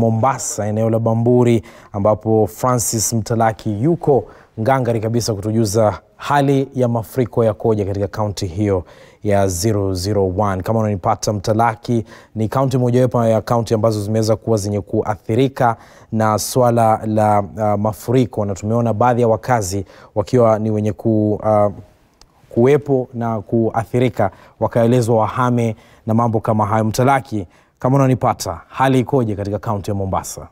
Mombasa, eneo la Bamburi, ambapo Francis Mtalaki yuko ngangari kabisa kutujuza hali ya mafuriko yakoje katika kaunti hiyo ya 001. Kama unanipata, Mtalaki ni kaunti mojawapo ya kaunti ambazo zimeweza kuwa zenye kuathirika na swala la uh, mafuriko, na tumeona baadhi ya wakazi wakiwa ni wenye ku uh, kuwepo na kuathirika, wakaelezwa wahame na mambo kama hayo. Mtalaki kama unanipata, hali ikoje katika kaunti ya Mombasa?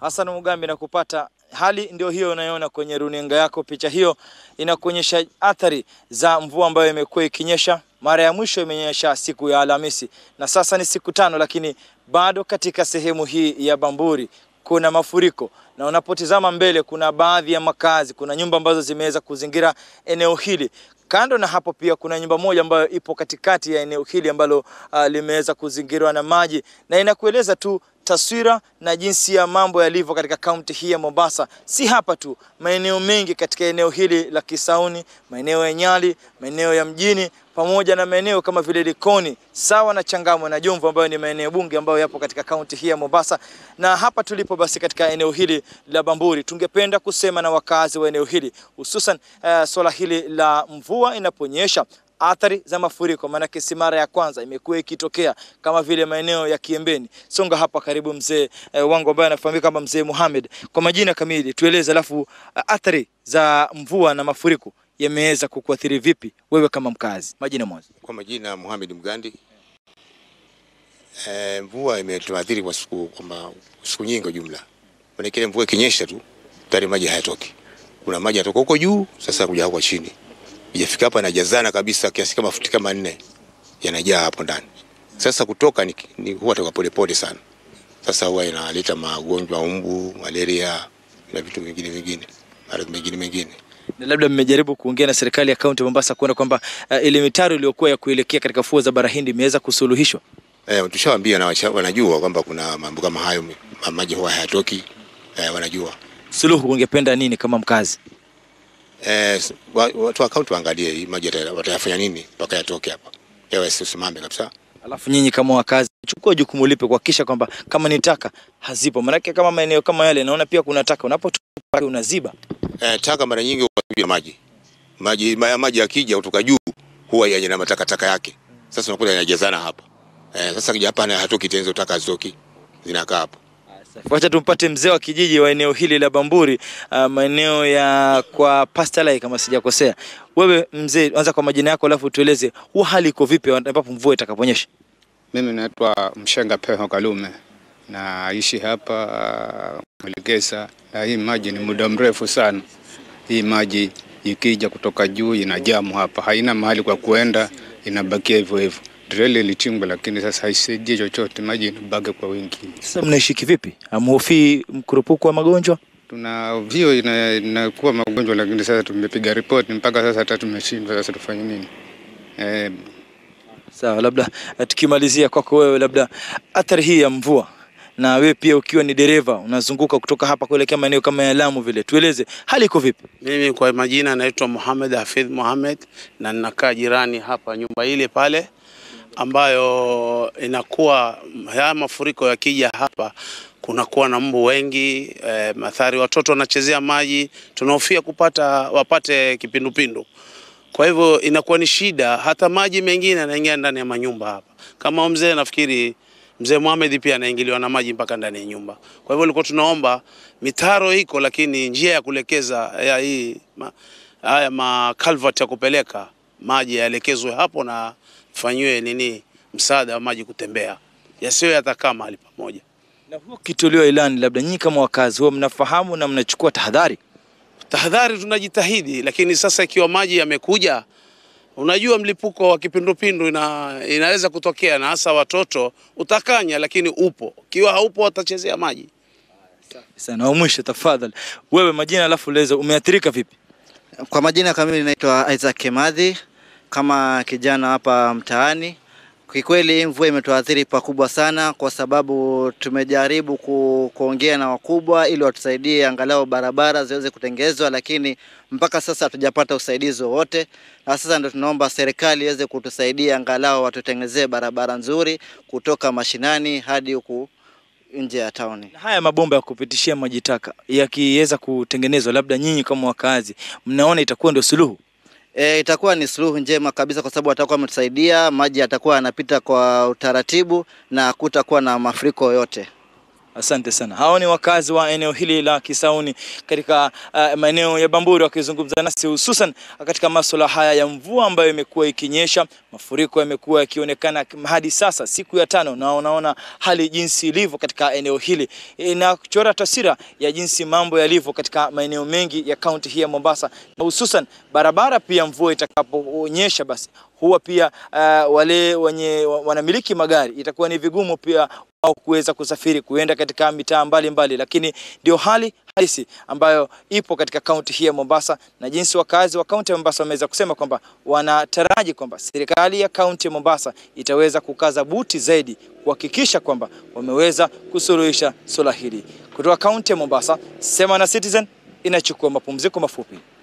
Hassan Mugambi, na kupata hali ndio hiyo unayoona kwenye runinga yako. Picha hiyo inakuonyesha athari za mvua ambayo imekuwa ikinyesha. Mara ya mwisho imenyesha siku ya Alhamisi na sasa ni siku tano, lakini bado katika sehemu hii ya Bamburi kuna mafuriko na unapotizama mbele kuna baadhi ya makazi, kuna nyumba ambazo zimeweza kuzingira eneo hili. Kando na hapo pia kuna nyumba moja ambayo ipo katikati ya eneo hili ambalo uh, limeweza kuzingirwa na maji na inakueleza tu taswira na jinsi ya mambo yalivyo katika kaunti hii ya Mombasa. Si hapa tu, maeneo mengi katika eneo hili la Kisauni, maeneo ya Nyali, maeneo ya mjini pamoja na maeneo kama vile Likoni sawa na Changamwe na Jomvu ambayo ni maeneo bunge ambayo yapo katika kaunti hii ya Mombasa. Na hapa tulipo basi katika eneo hili la Bamburi, tungependa kusema na wakazi wa eneo hili hususan uh, swala hili la mvua inaponyesha athari za mafuriko, maanake si mara ya kwanza imekuwa ikitokea kama vile maeneo ya Kiembeni. Songa hapa karibu mzee eh, wangu ambaye anafahamika kama mzee Muhammad, Kwa majina kamili tueleze, alafu eh, athari za mvua na mafuriko yameweza kukuathiri vipi wewe kama mkazi? Majina mwanzo. Kwa majina Muhammad Mgandi. Eh, mvua imetuathiri kwa siku kwamba siku nyingi jumla. Maana kile mvua ikinyesha tu tayari maji hayatoki. Kuna maji yatoka huko juu sasa kuja huko chini. Ijafika hapa anajazana kabisa kiasi kama futi kama nne yanajaa hapo ndani. Sasa kutoka ni, ni huwa toka polepole sana. Sasa huwa inaleta magonjwa umbu, malaria na vitu vingine vingine, maradhi mengine mengine. Na labda mmejaribu kuongea na serikali ya kaunti Mombasa kuona kwamba uh, ile mitaro iliyokuwa ya kuelekea katika fuo za Bara Hindi imeweza kusuluhishwa? Eh, tushawaambia na wanajua kwamba kuna mambo kama hayo, maji huwa hayatoki. Eh, wanajua. Suluhu, ungependa nini kama mkazi? eh, watu wa kaunti waangalie hii maji watayafanya nini mpaka yatoke hapa, yawe sisimame kabisa. Alafu nyinyi kama wakazi chukua jukumu lipe kuhakikisha kwamba kama ni taka hazipo, maanake kama maeneo kama yale naona pia kuna taka, unapotupa unaziba eh, taka mara nyingi huwa maji maji maji yakija kutoka juu huwa yenye na matakataka yake. Sasa unakuta yanajazana hapa eh, sasa kija hapa hatoki tena, taka hazitoki zinakaa hapo. Wacha tumpate mzee wa kijiji wa eneo hili la Bamburi, uh, maeneo ya kwa Pastalai kama sijakosea. Wewe mzee, anza kwa majina yako, alafu tueleze huwa hali iko vipi ambapo mvua itakaponyesha. Mimi naitwa Mshenga Peho Kalume, naishi hapa uh, Mlegesa, na hii maji ni muda mrefu sana. Hii maji ikija kutoka juu inajamu hapa, haina mahali kwa kuenda, inabakia hivyo hivyo. Reli ilichimbwa lakini sasa haisaidii chochote, maji inabaga kwa wingi. Sasa mnaishi kivipi? Amhofii mkurupuko wa magonjwa? tuna vio inakuwa ina magonjwa, lakini sasa tumepiga ripoti mpaka sasa hata tumeshindwa, sasa tufanye nini? Eh, sawa. Labda eh, tukimalizia kwako wewe, labda athari hii ya mvua na wewe pia ukiwa ni dereva unazunguka kutoka hapa kuelekea maeneo kama ya Lamu vile, tueleze hali iko vipi? Mimi kwa majina naitwa Mohamed Hafidh Mohamed na ninakaa jirani hapa nyumba ile pale ambayo inakuwa haya mafuriko yakija hapa kunakuwa na mbu wengi e, mathari watoto wanachezea maji, tunahofia kupata wapate kipindupindu. Kwa hivyo inakuwa ni shida, hata maji mengine yanaingia ndani ya manyumba hapa. Kama mzee, nafikiri mzee Mohamed pia anaingiliwa na maji mpaka ndani ya nyumba. Kwa hivyo ilikuwa tunaomba mitaro iko, lakini njia ya kulekeza ya hii haya ma, ma culvert ya kupeleka maji yaelekezwe hapo na fanyiwe nini msaada wa maji kutembea yasiyo yatakaa mahali pamoja. Na huo kitolewa ilani, labda nyinyi kama wakazi huwa mnafahamu na mnachukua tahadhari? Tahadhari tunajitahidi, lakini sasa ikiwa maji yamekuja, unajua mlipuko wa kipindupindu ina, inaweza kutokea na hasa watoto utakanya, lakini upo. Ikiwa haupo watachezea maji sana. Mwisho tafadhali, wewe majina alafu leza umeathirika vipi? Kwa majina kamili naitwa Isaac Kemadhi kama kijana hapa mtaani. Kikweli mvua imetuathiri pakubwa sana, kwa sababu tumejaribu ku, kuongea na wakubwa ili watusaidie angalau barabara ziweze kutengezwa, lakini mpaka sasa hatujapata usaidizi wowote, na sasa ndio tunaomba serikali iweze kutusaidia angalau watutengezee barabara nzuri kutoka mashinani hadi huku nje ya tauni. Haya mabomba ya kupitishia maji taka yakiweza kutengenezwa, labda nyinyi kama wakazi mnaona itakuwa ndio suluhu? E, itakuwa ni suluhu njema kabisa kwa sababu watakuwa wametusaidia, maji yatakuwa yanapita kwa utaratibu na kutakuwa na mafuriko yote. Asante sana. Hao ni wakazi wa eneo hili la Kisauni katika uh, maeneo ya Bamburi wakizungumza nasi hususan katika masuala haya ya mvua ambayo imekuwa ikinyesha, mafuriko yamekuwa yakionekana hadi sasa siku ya tano, na unaona hali jinsi ilivyo katika eneo hili inachora taswira ya jinsi mambo yalivyo katika maeneo mengi ya kaunti hii ya Mombasa, na hususan barabara. Pia mvua itakapoonyesha basi huwa pia uh, wale wenye wanamiliki magari itakuwa ni vigumu pia wao kuweza kusafiri kuenda katika mitaa mbalimbali, lakini ndio hali halisi ambayo ipo katika kaunti hii ya Mombasa na jinsi wakazi wa kaunti ya Mombasa wameweza kusema kwamba wanataraji kwamba serikali ya kaunti ya Mombasa itaweza kukaza buti zaidi kuhakikisha kwamba wameweza kusuluhisha swala hili. Kutoka kaunti ya Mombasa, sema na Citizen inachukua mapumziko mafupi.